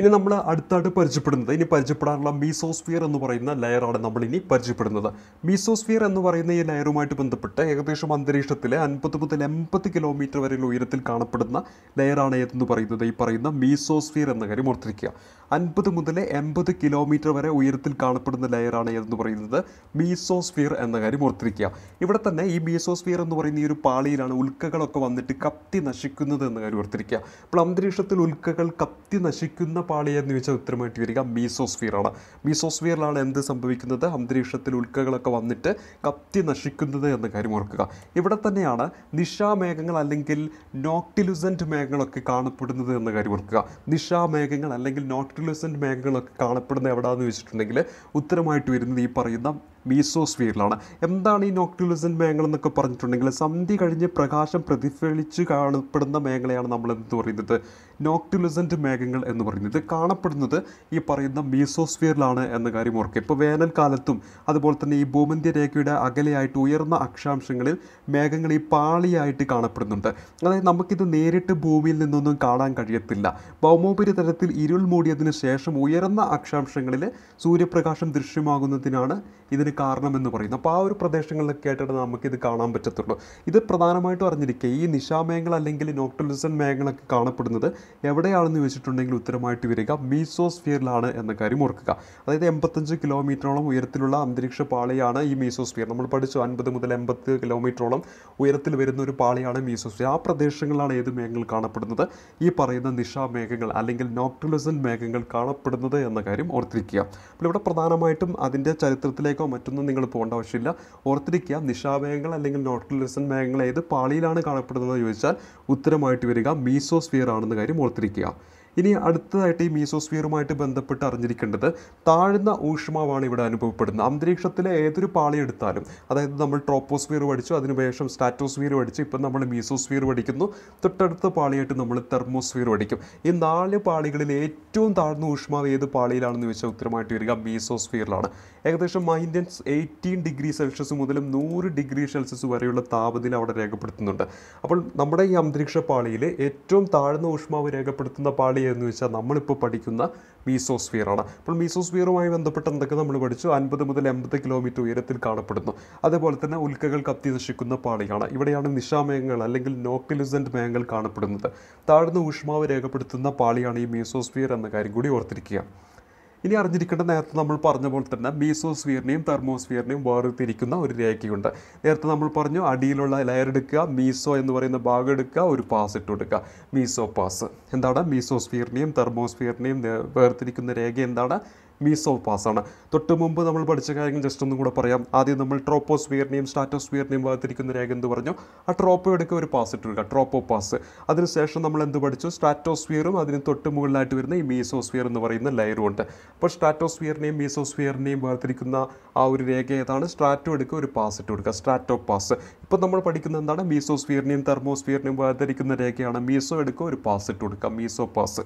ഇനി നമ്മൾ അടുത്തായിട്ട് പരിചയപ്പെടുന്നത് ഇനി പരിചയപ്പെടാനുള്ള മീസോസ്ഫിയർ എന്ന് പറയുന്ന ലെയറാണ് നമ്മൾ ഇനി പരിചയപ്പെടുന്നത് മീസോസ്ഫിയർ എന്ന് പറയുന്ന ഈ ലെയറുമായിട്ട് ബന്ധപ്പെട്ട് ഏകദേശം അന്തരീക്ഷത്തിലെ അൻപത് മുതൽ എൺപത് കിലോമീറ്റർ വരെയുള്ള ഉയരത്തിൽ കാണപ്പെടുന്ന ലെയറാണ് ഏതെന്ന് പറയുന്നത് ഈ പറയുന്ന മീസോസ്ഫിയർ എന്ന കാര്യം ഓർത്തിരിക്കുക അൻപത് മുതൽ എൺപത് കിലോമീറ്റർ വരെ ഉയരത്തിൽ കാണപ്പെടുന്ന ലെയറാണ് ഏതെന്ന് പറയുന്നത് മീസോസ്ഫിയർ എന്ന കാര്യം ഓർത്തിരിക്കുക ഇവിടെ തന്നെ ഈ മീസോസ്ഫിയർ എന്ന് പറയുന്ന ഈ ഒരു പാളിയിലാണ് ഉൽക്കകളൊക്കെ വന്നിട്ട് കത്തി നശിക്കുന്നത് എന്ന കാര്യം ഓർത്തിരിക്കുക അപ്പോൾ അന്തരീക്ഷത്തിൽ ഉൽക്കകൾ കത്തി നശിക്കുന്ന പാളി എന്ന് ചോദിച്ചാൽ ഉത്തരമായിട്ട് വരിക മീസോസ്ഫിയറാണ് മീസോസ്ഫിയറിലാണ് എന്ത് സംഭവിക്കുന്നത് അന്തരീക്ഷത്തിൽ ഉൽക്കകളൊക്കെ വന്നിട്ട് കത്തി നശിക്കുന്നത് എന്ന കാര്യം ഓർക്കുക ഇവിടെ തന്നെയാണ് നിശാമേഘങ്ങൾ അല്ലെങ്കിൽ നോക്ടിലുസൻറ്റ് മേഘങ്ങളൊക്കെ കാണപ്പെടുന്നത് എന്ന കാര്യം ഓർക്കുക നിശാമേഘങ്ങൾ അല്ലെങ്കിൽ നോക്ടിലുസൻറ്റ് മേഘങ്ങളൊക്കെ കാണപ്പെടുന്നത് എവിടെയാണെന്ന് വെച്ചിട്ടുണ്ടെങ്കിൽ ഉത്തരമായിട്ട് വരുന്നത് ഈ പറയുന്ന മീസോസ്ഫിയറിലാണ് എന്താണ് ഈ നോക്ടുലസൻ മേഖല എന്നൊക്കെ പറഞ്ഞിട്ടുണ്ടെങ്കിൽ സന്ധി കഴിഞ്ഞ് പ്രകാശം പ്രതിഫലിച്ച് കാണപ്പെടുന്ന മേഖലയാണ് നമ്മൾ എന്ത് പറയുന്നത് നോക്ടുലസൻ്റ് മേഘങ്ങൾ എന്ന് പറയുന്നത് കാണപ്പെടുന്നത് ഈ പറയുന്ന മീസോസ്ഫിയറിലാണ് എന്ന കാര്യം ഓർക്കുക ഇപ്പോൾ വേനൽക്കാലത്തും അതുപോലെ തന്നെ ഈ ഭൂമന്ത്യ രേഖയുടെ അകലെയായിട്ട് ഉയർന്ന അക്ഷാംശങ്ങളിൽ മേഘങ്ങൾ ഈ പാളിയായിട്ട് കാണപ്പെടുന്നുണ്ട് അതായത് നമുക്കിത് നേരിട്ട് ഭൂമിയിൽ നിന്നൊന്നും കാണാൻ കഴിയത്തില്ല ഭൗമോപരിതലത്തിൽ ഇരുൾ മൂടിയതിനു ശേഷം ഉയർന്ന അക്ഷാംശങ്ങളിൽ സൂര്യപ്രകാശം ദൃശ്യമാകുന്നതിനാണ് ഇതിന് കാരണമെന്ന് പറയുന്നത് അപ്പോൾ ആ ഒരു പ്രദേശങ്ങളിലൊക്കെ ആയിട്ടാണ് നമുക്കിത് കാണാൻ പറ്റത്തുള്ളൂ ഇത് പ്രധാനമായിട്ടും അറിഞ്ഞിരിക്കുക ഈ നിശാമേഖല അല്ലെങ്കിൽ നോക്ടുലിസൺ മേഖലയൊക്കെ കാണപ്പെടുന്നത് എവിടെയാണെന്ന് ചോദിച്ചിട്ടുണ്ടെങ്കിൽ ഉത്തരമായിട്ട് വരിക മീസോസ്ഫിയറിലാണ് എന്ന കാര്യം ഓർക്കുക അതായത് എൺപത്തഞ്ച് കിലോമീറ്ററോളം ഉയരത്തിലുള്ള അന്തരീക്ഷ പാളിയാണ് ഈ മീസോസ്ഫിയർ നമ്മൾ പഠിച്ചു അൻപത് മുതൽ എൺപത് കിലോമീറ്ററോളം ഉയരത്തിൽ വരുന്ന ഒരു പാളിയാണ് മീസോസ്ഫിയർ ആ പ്രദേശങ്ങളാണ് ഏത് മേഘങ്ങൾ കാണപ്പെടുന്നത് ഈ പറയുന്ന നിശാമേഘങ്ങൾ അല്ലെങ്കിൽ നോക്ടുലിസൺ മേഘങ്ങൾ കാണപ്പെടുന്നത് എന്ന കാര്യം ഓർത്തിരിക്കുക അപ്പോൾ ഇവിടെ പ്രധാനമായിട്ടും അതിൻ്റെ ചരിത്രത്തിലേക്കോ മറ്റൊന്നും നിങ്ങൾ പോകേണ്ട ആവശ്യമില്ല ഓർത്തിരിക്കുക നിശാഭേഗങ്ങൾ അല്ലെങ്കിൽ നോട്ടിലിസൺ മേഘങ്ങൾ ഏത് പാളിയിലാണ് കാണപ്പെടുന്നത് ചോദിച്ചാൽ ഉത്തരമായിട്ട് വരിക മീസോസ്ഫിയർ ആണെന്ന കാര്യം ഓർത്തിരിക്കുക ഇനി അടുത്തതായിട്ട് ഈ മീസോസ്ഫിയറുമായിട്ട് ബന്ധപ്പെട്ട് അറിഞ്ഞിരിക്കേണ്ടത് താഴ്ന്ന ഊഷ്മാവാണ് ഇവിടെ അനുഭവപ്പെടുന്നത് അന്തരീക്ഷത്തിലെ ഏതൊരു പാളി എടുത്താലും അതായത് നമ്മൾ ട്രോപ്പോസ്ഫിയർ പഠിച്ചു അതിനുശേഷം സ്റ്റാറ്റോസ്ഫിയർ പഠിച്ചു ഇപ്പം നമ്മൾ മീസോസ്ഫിയർ പഠിക്കുന്നു തൊട്ടടുത്ത പാളിയായിട്ട് നമ്മൾ തെർമോസ്ഫിയർ പഠിക്കും ഈ നാല് പാളികളിൽ ഏറ്റവും താഴ്ന്ന ഊഷ്മാവ് ഏത് പാളിയിലാണെന്ന് ചോദിച്ചാൽ ഉത്തരമായിട്ട് വരിക മീസോസ്ഫിയറിലാണ് ഏകദേശം മൈൻഡൻസ് എയ്റ്റീൻ ഡിഗ്രി സെൽഷ്യസ് മുതലും നൂറ് ഡിഗ്രി സെൽഷ്യസ് വരെയുള്ള താപനില അവിടെ രേഖപ്പെടുത്തുന്നുണ്ട് അപ്പോൾ നമ്മുടെ ഈ അന്തരീക്ഷ പാളിയിൽ ഏറ്റവും താഴ്ന്ന ഊഷ്മാവ് രേഖപ്പെടുത്തുന്ന പാളി എന്ന് വെച്ചാൽ നമ്മളിപ്പോൾ പഠിക്കുന്ന മീസോസ്ഫിയറാണ് അപ്പോൾ മീസോസ്ഫിയറുമായി ബന്ധപ്പെട്ട് എന്തൊക്കെ നമ്മൾ പഠിച്ചു അൻപത് മുതൽ എൺപത് കിലോമീറ്റർ ഉയരത്തിൽ കാണപ്പെടുന്നു അതേപോലെ തന്നെ ഉൽക്കകൾ കത്തി നശിക്കുന്ന പാളിയാണ് ഇവിടെയാണ് നിശാമയങ്ങൾ അല്ലെങ്കിൽ നോക്ടിലിസൻറ്റ് മേഘങ്ങൾ കാണപ്പെടുന്നത് താഴ്ന്ന ഊഷ്മാവ് രേഖപ്പെടുത്തുന്ന പാളിയാണ് ഈ മീസോസ്ഫിയർ എന്ന കാര്യം കൂടി ഓർത്തിരിക്കുക ഇനി അറിഞ്ഞിരിക്കേണ്ട നേരത്തെ നമ്മൾ പറഞ്ഞ പോലെ തന്നെ മീസോസ്ഫിയറിനെയും തെർമോസ്ഫിയറിനെയും വേർതിരിക്കുന്ന ഒരു രേഖയുണ്ട് നേരത്തെ നമ്മൾ പറഞ്ഞു അടിയിലുള്ള ലെയർ എടുക്കുക മീസോ എന്ന് പറയുന്ന ഭാഗം എടുക്കുക ഒരു പാസ് ഇട്ട് കൊടുക്കുക മീസോ പാസ് എന്താണ് മീസോസ്ഫിയറിനെയും തെർമോസ്ഫിയറിനെയും വേർതിരിക്കുന്ന രേഖ എന്താണ് പാസ് ആണ് തൊട്ട് മുമ്പ് നമ്മൾ പഠിച്ച കാര്യങ്ങൾ ജസ്റ്റ് ഒന്നും കൂടെ പറയാം ആദ്യം നമ്മൾ ട്രോപ്പോസ്ഫിയറിനെയും സ്റ്റാറ്റോസ്ഫിയറിനെയും വേർതിരിക്കുന്ന രേഖ എന്ന് പറഞ്ഞു ആ എടുക്കുക ഒരു പാസ് ഇട്ടില്ല ട്രോപ്പോ പാസ് അതിനുശേഷം നമ്മൾ എന്ത് പഠിച്ചു സ്റ്റാറ്റോസ്ഫിയറും അതിന് തൊട്ട് മുകളിലായിട്ട് വരുന്ന ഈ മീസോസ്ഫിയർ എന്ന് പറയുന്ന ലെയറും ഉണ്ട് അപ്പോൾ സ്റ്റാറ്റോസ്ഫിയറിനെയും മീസോസ്ഫിയറിനെയും വേർതിരിക്കുന്ന ആ ഒരു രേഖ ഏതാണ് സ്റ്റാറ്റോ എടുക്കുക ഒരു പാസ് ഇട്ട് കൊടുക്കുക സ്ട്രാറ്റോ പാസ് ഇപ്പോൾ നമ്മൾ പഠിക്കുന്ന എന്താണ് മീസോസ്ഫിയറിനെയും തെർമോസ്ഫിയറിനെയും വേർതിരിക്കുന്ന രേഖയാണ് മീസോ എടുക്കുക ഒരു പാസ് ഇട്ട് കൊടുക്കുക മീസോ പാസ്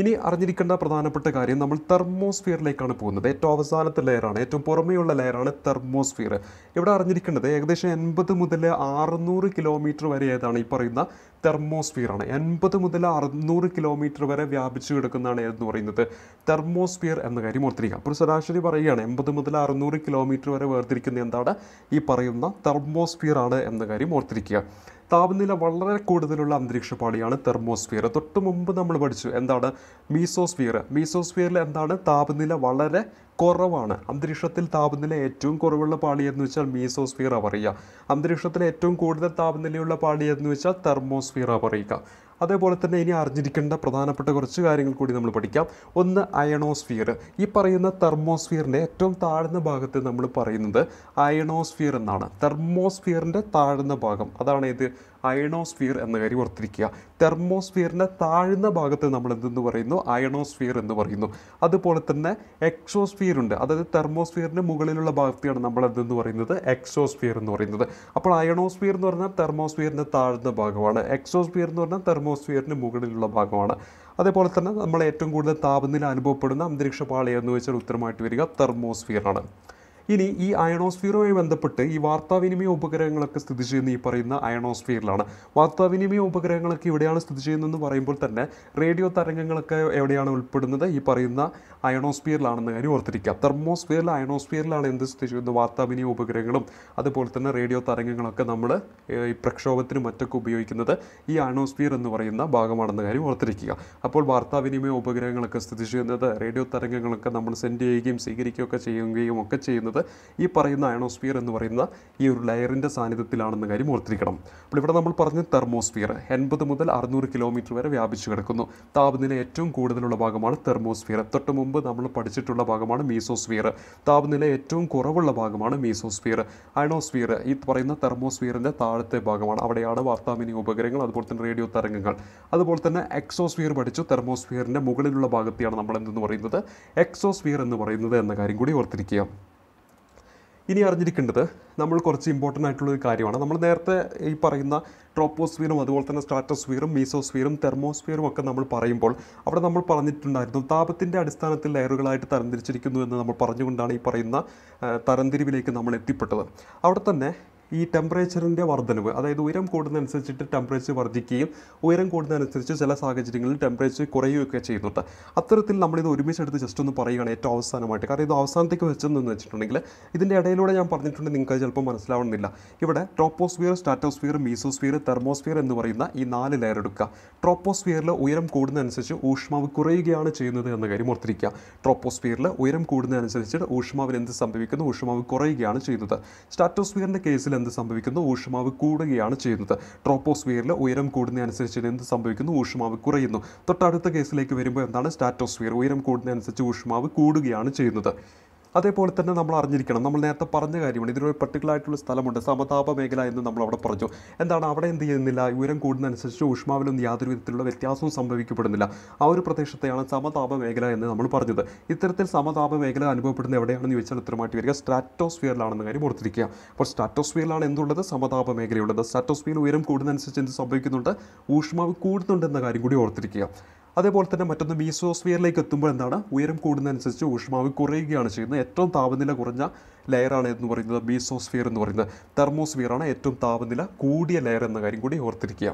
ഇനി അറിഞ്ഞിരിക്കേണ്ട പ്രധാനപ്പെട്ട കാര്യം നമ്മൾ തെർമോസ്ഫിയറിലേക്കാണ് പോകുന്നത് ഏറ്റവും അവസാനത്തെ ലെയറാണ് ഏറ്റവും പുറമെയുള്ള ലെയറാണ് തെർമോസ്ഫിയർ ഇവിടെ അറിഞ്ഞിരിക്കേണ്ടത് ഏകദേശം എൺപത് മുതൽ അറുന്നൂറ് കിലോമീറ്റർ വരെ ഏതാണ് ഈ പറയുന്ന തെർമോസ്ഫിയറാണ് എൺപത് മുതൽ അറുന്നൂറ് കിലോമീറ്റർ വരെ വ്യാപിച്ചു കിടക്കുന്നതാണ് ഏതെന്ന് പറയുന്നത് തെർമോസ്ഫിയർ എന്ന കാര്യം ഓർത്തിരിക്കുക അപ്പോൾ ശരാശരി പറയുകയാണ് എൺപത് മുതൽ അറുന്നൂറ് കിലോമീറ്റർ വരെ വേർതിരിക്കുന്ന എന്താണ് ഈ പറയുന്ന തെർമോസ്ഫിയർ ആണ് എന്ന കാര്യം ഓർത്തിരിക്കുക താപനില വളരെ കൂടുതലുള്ള അന്തരീക്ഷ പാളിയാണ് തെർമോസ്ഫിയർ തൊട്ട് മുമ്പ് നമ്മൾ പഠിച്ചു എന്താണ് മീസോസ്ഫിയർ മീസോസ്ഫിയറിൽ എന്താണ് താപനില വളരെ കുറവാണ് അന്തരീക്ഷത്തിൽ താപനില ഏറ്റവും കുറവുള്ള പാളി എന്ന് വെച്ചാൽ മീസോസ്ഫിയർ പറയുക അന്തരീക്ഷത്തിൽ ഏറ്റവും കൂടുതൽ താപനിലയുള്ള പാളി എന്ന് വെച്ചാൽ തെർമോസ്ഫിയർ പറയുക അതേപോലെ തന്നെ ഇനി അറിഞ്ഞിരിക്കേണ്ട പ്രധാനപ്പെട്ട കുറച്ച് കാര്യങ്ങൾ കൂടി നമ്മൾ പഠിക്കാം ഒന്ന് അയണോസ്ഫിയർ ഈ പറയുന്ന തെർമോസ്ഫിയറിൻ്റെ ഏറ്റവും താഴ്ന്ന ഭാഗത്ത് നമ്മൾ പറയുന്നത് അയണോസ്ഫിയർ എന്നാണ് തെർമോസ്ഫിയറിൻ്റെ താഴ്ന്ന ഭാഗം അതാണ് ഇത് അയണോസ്ഫിയർ എന്ന കാര്യം ഓർത്തിരിക്കുക തെർമോസ്ഫിയറിൻ്റെ താഴ്ന്ന ഭാഗത്ത് നമ്മൾ എന്തെന്ന് പറയുന്നു അയണോസ്ഫിയർ എന്ന് പറയുന്നു അതുപോലെ തന്നെ എക്സോസ്ഫിയർ ഉണ്ട് അതായത് തെർമോസ്ഫിയറിൻ്റെ മുകളിലുള്ള ഭാഗത്തെയാണ് നമ്മൾ എന്തെന്ന് പറയുന്നത് എക്സോസ്ഫിയർ എന്ന് പറയുന്നത് അപ്പോൾ അയണോസ്ഫിയർ എന്ന് പറഞ്ഞാൽ തെർമോസ്ഫിയറിൻ്റെ താഴ്ന്ന ഭാഗമാണ് എക്സോസ്ഫിയർ എന്ന് പറഞ്ഞാൽ തെർമോസ്ഫിയറിൻ്റെ മുകളിലുള്ള ഭാഗമാണ് അതേപോലെ തന്നെ നമ്മൾ ഏറ്റവും കൂടുതൽ താപനില അനുഭവപ്പെടുന്ന അന്തരീക്ഷ പാളി എന്ന് വെച്ചാൽ ഉത്തരമായിട്ട് വരിക തെർമോസ്ഫിയർ ആണ് ഇനി ഈ അയണോസ്ഫിയറുമായി ബന്ധപ്പെട്ട് ഈ വാർത്താവിനിമയ ഉപഗ്രഹങ്ങളൊക്കെ സ്ഥിതി ചെയ്യുന്ന ഈ പറയുന്ന അയണോസ്ഫിയറിലാണ് വാർത്താവിനിമയ ഉപഗ്രഹങ്ങളൊക്കെ ഇവിടെയാണ് സ്ഥിതി ചെയ്യുന്നതെന്ന് പറയുമ്പോൾ തന്നെ റേഡിയോ തരംഗങ്ങളൊക്കെ എവിടെയാണ് ഉൾപ്പെടുന്നത് ഈ പറയുന്ന അയണോസ്ഫിയറിലാണെന്ന് കാര്യം ഓർത്തിരിക്കുക തെർമോസ്ഫിയറിൽ അയണോസ്ഫിയറിലാണ് എന്ത് സ്ഥിതി ചെയ്യുന്നത് വാർത്താവിനിമയ ഉപഗ്രഹങ്ങളും അതുപോലെ തന്നെ റേഡിയോ തരംഗങ്ങളൊക്കെ നമ്മൾ ഈ പ്രക്ഷോഭത്തിനും മറ്റൊക്കെ ഉപയോഗിക്കുന്നത് ഈ അയണോസ്ഫിയർ എന്ന് പറയുന്ന ഭാഗമാണെന്ന് കാര്യം ഓർത്തിരിക്കുക അപ്പോൾ വാർത്താവിനിമയ ഉപഗ്രഹങ്ങളൊക്കെ സ്ഥിതി ചെയ്യുന്നത് റേഡിയോ തരംഗങ്ങളൊക്കെ നമ്മൾ സെൻഡ് ചെയ്യുകയും സ്വീകരിക്കുകയൊക്കെ ചെയ്യുകയും ഒക്കെ ചെയ്യുന്നത് ചെയ്യുന്നത് ഈ പറയുന്ന അയണോസ്ഫിയർ എന്ന് പറയുന്ന ഈ ഒരു ലെയറിൻ്റെ സാന്നിധ്യത്തിലാണെന്ന കാര്യം ഓർത്തിരിക്കണം അപ്പോൾ ഇവിടെ നമ്മൾ പറഞ്ഞ തെർമോസ്ഫിയർ എൺപത് മുതൽ അറുന്നൂറ് കിലോമീറ്റർ വരെ വ്യാപിച്ചു കിടക്കുന്നു താപനില ഏറ്റവും കൂടുതലുള്ള ഭാഗമാണ് തെർമോസ്ഫിയർ തൊട്ട് മുമ്പ് നമ്മൾ പഠിച്ചിട്ടുള്ള ഭാഗമാണ് മീസോസ്ഫിയർ താപനില ഏറ്റവും കുറവുള്ള ഭാഗമാണ് മീസോസ്ഫിയർ അയണോസ്ഫിയർ ഈ പറയുന്ന തെർമോസ്ഫിയറിൻ്റെ താഴത്തെ ഭാഗമാണ് അവിടെയാണ് വാർത്താമിനി ഉപഗ്രഹങ്ങൾ അതുപോലെ തന്നെ റേഡിയോ തരംഗങ്ങൾ അതുപോലെ തന്നെ എക്സോസ്ഫിയർ പഠിച്ചു തെർമോസ്ഫിയറിൻ്റെ മുകളിലുള്ള ഭാഗത്തെയാണ് നമ്മൾ എന്തെന്ന് പറയുന്നത് എക്സോസ്ഫിയർ എന്ന് പറയുന്നത് എന്ന കാര്യം കൂടി ഓർത്തിരിക്കുക ഇനി അറിഞ്ഞിരിക്കേണ്ടത് നമ്മൾ കുറച്ച് ഇമ്പോർട്ടൻ്റ് ആയിട്ടുള്ള ഒരു കാര്യമാണ് നമ്മൾ നേരത്തെ ഈ പറയുന്ന ട്രോപ്പോസ്ഫിയറും അതുപോലെ തന്നെ സ്ട്രാറ്റോസ്ഫിയറും മീസോസ്ഫിയറും തെർമോസ്ഫിയറും ഒക്കെ നമ്മൾ പറയുമ്പോൾ അവിടെ നമ്മൾ പറഞ്ഞിട്ടുണ്ടായിരുന്നു താപത്തിൻ്റെ അടിസ്ഥാനത്തിൽ ലെയറുകളായിട്ട് തരംതിരിച്ചിരിക്കുന്നു എന്ന് നമ്മൾ പറഞ്ഞുകൊണ്ടാണ് ഈ പറയുന്ന തരംതിരിവിലേക്ക് നമ്മൾ എത്തിപ്പെട്ടത് അവിടെ തന്നെ ഈ ടെമ്പറേച്ചറിൻ്റെ വർധനവ് അതായത് ഉയരം കൂടുന്നതനുസരിച്ചിട്ട് ടെമ്പറേച്ചർ വർദ്ധിക്കുകയും ഉയരം കൂടുന്നതനുസരിച്ച് ചില സാഹചര്യങ്ങളിൽ ടെമ്പറേച്ചർ കുറയുകയൊക്കെ ചെയ്യുന്നുണ്ട് അത്തരത്തിൽ നമ്മളിത് ഒരുമിച്ചെടുത്ത് ജസ്റ്റ് ഒന്ന് പറയുകയാണ് ഏറ്റവും അവസാനമായിട്ട് കാരണം ഇത് അവസാനത്തേക്ക് വെച്ചതെന്ന് വെച്ചിട്ടുണ്ടെങ്കിൽ ഇതിൻ്റെ ഇടയിലൂടെ ഞാൻ പറഞ്ഞിട്ടുണ്ട് നിങ്ങൾക്ക് ചിലപ്പോൾ മനസ്സിലാവണമെന്നില്ല ഇവിടെ ട്രോപ്പോസ്ഫിയർ സ്റ്റാറ്റോസ്ഫിയർ മീസോസ്ഫിയർ തെർമോസ്ഫിയർ എന്ന് പറയുന്ന ഈ നാല് ലെയർ എടുക്കുക ട്രോപ്പോസ്ഫിയറിൽ ഉയരം കൂടുന്നതനുസരിച്ച് ഊഷ്മാവ് കുറയുകയാണ് ചെയ്യുന്നത് എന്ന കാര്യം ഓർത്തിരിക്കുക ട്രോപ്പോസ്ഫിയറിൽ ഉയരം കൂടുന്നതനുസരിച്ച് ഊഷ്മാവിന് എന്ത് സംഭവിക്കുന്നു ഊഷ്മാവ് കുറയുകയാണ് ചെയ്യുന്നത് സ്റ്റാറ്റോസ്ഫിയറിൻ്റെ കേസിൽ എന്ത് സംഭവിക്കുന്നു ഊഷ്മാവ് കൂടുകയാണ് ചെയ്യുന്നത് ട്രോപ്പോസ്ഫിയറിൽ ഉയരം കൂടുന്നതനുസരിച്ച് എന്ത് സംഭവിക്കുന്നു ഊഷ്മാവ് കുറയുന്നു തൊട്ടടുത്ത കേസിലേക്ക് വരുമ്പോൾ എന്താണ് സ്റ്റാറ്റോസ്ഫിയർ ഉയരം കൂടുന്നതനുസരിച്ച് ഊഷ്മാവ് കൂടുകയാണ് ചെയ്യുന്നത് അതേപോലെ തന്നെ നമ്മൾ അറിഞ്ഞിരിക്കണം നമ്മൾ നേരത്തെ പറഞ്ഞ കാര്യമാണ് ഇതിനൊരു പെർട്ടിക്കുലർ ആയിട്ടുള്ള സ്ഥലമുണ്ട് സമതാപ മേഖല എന്ന് നമ്മൾ അവിടെ പറഞ്ഞു എന്താണ് അവിടെ എന്ത് ചെയ്യുന്നില്ല ഉയരം കൂടുന്നതനുസരിച്ച് ഊഷ്മാവിലൊന്നും യാതൊരു വിധത്തിലുള്ള വ്യത്യാസവും സംഭവിക്കപ്പെടുന്നില്ല ആ ഒരു പ്രദേശത്തെയാണ് സമതാപ മേഖല എന്ന് നമ്മൾ പറഞ്ഞത് ഇത്തരത്തിൽ സമതാപ മേഖല അനുഭവപ്പെടുന്നത് എവിടെയാണെന്ന് ചോദിച്ചാൽ ഉത്തരമായിട്ട് വരിക സ്ട്രാറ്റോസ്ഫിയറിലാണെന്ന് കാര്യം ഓർത്തിരിക്കുക അപ്പോൾ സ്റ്റാറ്റോസ്ഫിയറിലാണ് എന്തുള്ളത് സമതാപ മേഖലയുള്ളത് സ്ട്രാറ്റോസ്ഫിയറിൽ ഉയരം കൂടുന്നതനുസരിച്ച് എന്ത് സംഭവിക്കുന്നുണ്ട് ഊഷ്മാവ് കൂടുന്നുണ്ടെന്ന കാര്യം കൂടി ഓർത്തിരിക്കുക അതേപോലെ തന്നെ മറ്റൊന്ന് മീസോസ്ഫിയറിലേക്ക് എത്തുമ്പോൾ എന്താണ് ഉയരം കൂടുന്നതനുസരിച്ച് ഊഷ്മാവ് കുറയുകയാണ് ചെയ്യുന്നത് ഏറ്റവും താപനില കുറഞ്ഞ ലെയറാണ് എന്ന് പറയുന്നത് മീസോസ്ഫിയർ എന്ന് പറയുന്നത് തെർമോസ്ഫിയറാണ് ഏറ്റവും താപനില കൂടിയ ലെയർ എന്ന കാര്യം കൂടി ഓർത്തിരിക്കുക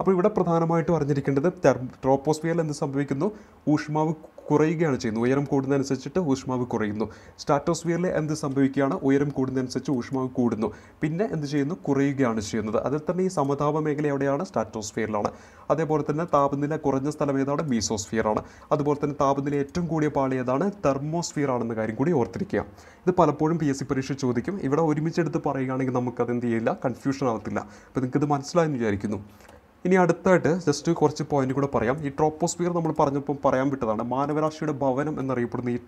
അപ്പോൾ ഇവിടെ പ്രധാനമായിട്ടും അറിഞ്ഞിരിക്കേണ്ടത് ട്രോപ്പോസ്ഫിയറിൽ എന്ത് സംഭവിക്കുന്നു ഊഷ്മാവ് കുറയുകയാണ് ചെയ്യുന്നത് ഉയരം കൂടുന്നതനുസരിച്ചിട്ട് ഊഷ്മാവ് കുറയുന്നു സ്റ്റാറ്റോസ്ഫിയറിൽ എന്ത് സംഭവിക്കുകയാണ് ഉയരം കൂടുന്നതനുസരിച്ച് ഊഷ്മാവ് കൂടുന്നു പിന്നെ എന്ത് ചെയ്യുന്നു കുറയുകയാണ് ചെയ്യുന്നത് അതിൽ തന്നെ ഈ സമതാപ മേഖല എവിടെയാണ് സ്റ്റാറ്റോസ്ഫിയറിലാണ് അതേപോലെ തന്നെ താപനില കുറഞ്ഞ സ്ഥലം ഏതാണ് മീസോസ്ഫിയറാണ് അതുപോലെ തന്നെ താപനില ഏറ്റവും കൂടിയ പാളി ഏതാണ് തെർമോസ്ഫിയർ ആണെന്ന കാര്യം കൂടി ഓർത്തിരിക്കുക ഇത് പലപ്പോഴും പി എസ് സി പരീക്ഷ ചോദിക്കും ഇവിടെ ഒരുമിച്ചെടുത്ത് പറയുകയാണെങ്കിൽ നമുക്കത് എന്ത് ചെയ്യില്ല കൺഫ്യൂഷൻ ആവത്തില്ല അപ്പോൾ നിങ്ങൾക്കിത് മനസ്സിലായെന്ന് വിചാരിക്കുന്നു ഇനി അടുത്തായിട്ട് ജസ്റ്റ് കുറച്ച് പോയിന്റ് കൂടെ പറയാം ഈ ട്രോപ്പോസ്ഫിയർ നമ്മൾ പറഞ്ഞപ്പോൾ പറയാൻ വിട്ടതാണ് മാനവരാശിയുടെ ഭവനം എന്നറിയപ്പെടുന്ന ഈ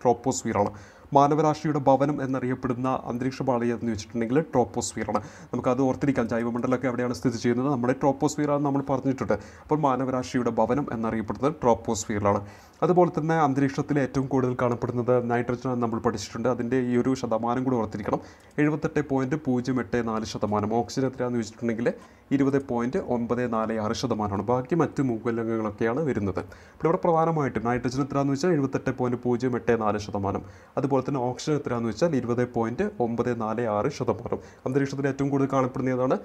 ആണ് മാനവരാശിയുടെ ഭവനം എന്നറിയപ്പെടുന്ന പാളി എന്ന് വെച്ചിട്ടുണ്ടെങ്കിൽ ട്രോപ്പോസ്ഫിയറാണ് നമുക്കത് ഓർത്തിരിക്കാം ജൈവമണ്ഡലമൊക്കെ എവിടെയാണ് സ്ഥിതി ചെയ്യുന്നത് നമ്മുടെ ട്രോപ്പോസ്ഫിയർ എന്ന് നമ്മൾ പറഞ്ഞിട്ടുണ്ട് അപ്പോൾ മാനവരാശിയുടെ ഭവനം എന്നറിയപ്പെടുന്നത് ട്രോപ്പോസ്ഫിയറിലാണ് അതുപോലെ തന്നെ അന്തരീക്ഷത്തിൽ ഏറ്റവും കൂടുതൽ കാണപ്പെടുന്നത് നൈട്രജൻ നമ്മൾ പഠിച്ചിട്ടുണ്ട് അതിൻ്റെ ഈ ഒരു ശതമാനം കൂടി ഓർത്തിരിക്കണം എഴുപത്തെട്ട് പോയിൻറ്റ് പൂജ്യം എട്ട് നാല് ശതമാനം ഓക്സിജൻ എത്രയാണെന്ന് വെച്ചിട്ടുണ്ടെങ്കിൽ ഇരുപത് പോയിൻറ്റ് ഒമ്പത് നാല് ആറ് ശതമാനമാണ് ബാക്കി മറ്റ് മൂല്യങ്ങളൊക്കെയാണ് വരുന്നത് അപ്പോൾ ഇവിടെ പ്രധാനമായിട്ടും നൈട്രജൻ എത്രയാണെന്ന് വെച്ചാൽ എഴുപത്തെട്ട് പോയിൻറ്റ് പൂജ്യം എട്ട് നാല് ശതമാനം അതുപോലെ അതുപോലെ തന്നെ ഓക്സിജൻ എത്രയാണെന്ന് വെച്ചാൽ ഇരുപത് പോയിൻറ്റ് ഒമ്പത് നാല് ആറ് ശതമാനം അന്തരീക്ഷത്തിൽ ഏറ്റവും കൂടുതൽ കാണപ്പെടുന്ന ഏതാണ്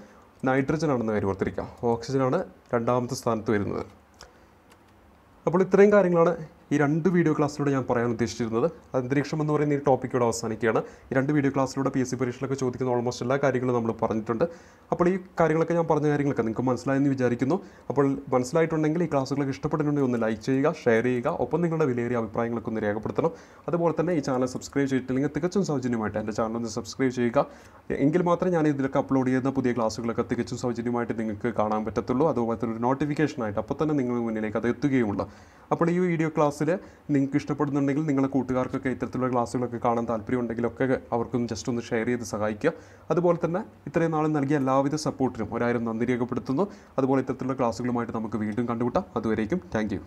നൈട്രജൻ ആണെന്ന് കാര്യം ഓർത്തിരിക്കാം ഓക്സിജനാണ് രണ്ടാമത്തെ സ്ഥാനത്ത് വരുന്നത് അപ്പോൾ ഇത്രയും കാര്യങ്ങളാണ് ഈ രണ്ട് വീഡിയോ ക്ലാസ്സിലൂടെ ഞാൻ പറയാൻ ഉദ്ദേശിച്ചിരുന്നത് അന്തരീക്ഷം എന്ന് പറയുന്ന ഈ ടോപ്പിക്കോട് അവസാനിക്കുകയാണ് ഈ രണ്ട് വീഡിയോ ക്ലാസ്സിലൂടെ പി എസ് സി പരീക്ഷയിലൊക്കെ ചോദിക്കുന്ന ഓൾമോസ്റ്റ് എല്ലാ കാര്യങ്ങളും നമ്മൾ പറഞ്ഞിട്ടുണ്ട് അപ്പോൾ ഈ കാര്യങ്ങളൊക്കെ ഞാൻ പറഞ്ഞ കാര്യങ്ങളൊക്കെ നിങ്ങൾക്ക് മനസ്സിലായെന്ന് വിചാരിക്കുന്നു അപ്പോൾ മനസ്സിലായിട്ടുണ്ടെങ്കിൽ ഈ ക്ലാസ്സുകളൊക്കെ ഇഷ്ടപ്പെട്ടിട്ടുണ്ടെങ്കിൽ ഒന്ന് ലൈക്ക് ചെയ്യുക ഷെയർ ചെയ്യുക ഒപ്പം നിങ്ങളുടെ വിലയേറിയ അഭിപ്രായങ്ങളൊക്കെ ഒന്ന് രേഖപ്പെടുത്തണം അതുപോലെ തന്നെ ഈ ചാനൽ സബ്സ്ക്രൈബ് ചെയ്തിട്ടില്ലെങ്കിൽ തികച്ചും സൗജന്യമായിട്ട് എൻ്റെ ചാനൽ ഒന്ന് സബ്സ്ക്രൈബ് ചെയ്യുക എങ്കിൽ മാത്രമേ ഞാൻ ഇതിലൊക്കെ അപ്ലോഡ് ചെയ്യുന്ന പുതിയ ക്ലാസ്സുകളൊക്കെ തികച്ചും സൗജന്യമായിട്ട് നിങ്ങൾക്ക് കാണാൻ പറ്റത്തുള്ളൂ അതുപോലെ തന്നെ ഒരു നോട്ടിഫിക്കേഷനായിട്ട് അപ്പോൾ തന്നെ നിങ്ങൾ മുന്നിലേക്ക് അത് എത്തുകയുമുള്ള അപ്പോൾ ഈ വീഡിയോ ക്ലാസ് ക്ലാസ്സിൽ നിങ്ങൾക്ക് ഇഷ്ടപ്പെടുന്നുണ്ടെങ്കിൽ നിങ്ങളുടെ കൂട്ടുകാർക്കൊക്കെ ഇത്തരത്തിലുള്ള ക്ലാസ്സുകളൊക്കെ കാണാൻ താല്പര്യമുണ്ടെങ്കിലൊക്കെ അവർക്കൊന്ന് ജസ്റ്റ് ഒന്ന് ഷെയർ ചെയ്ത് സഹായിക്കുക അതുപോലെ തന്നെ ഇത്രയും നാളും നൽകിയ എല്ലാവിധ സപ്പോർട്ടിനും ഒരായിരം നന്ദി രേഖപ്പെടുത്തുന്നു അതുപോലെ ഇത്തരത്തിലുള്ള ക്ലാസ്സുകളുമായിട്ട് നമുക്ക് വീണ്ടും കണ്ടുമുട്ടാം അതുവരേക്കും താങ്ക്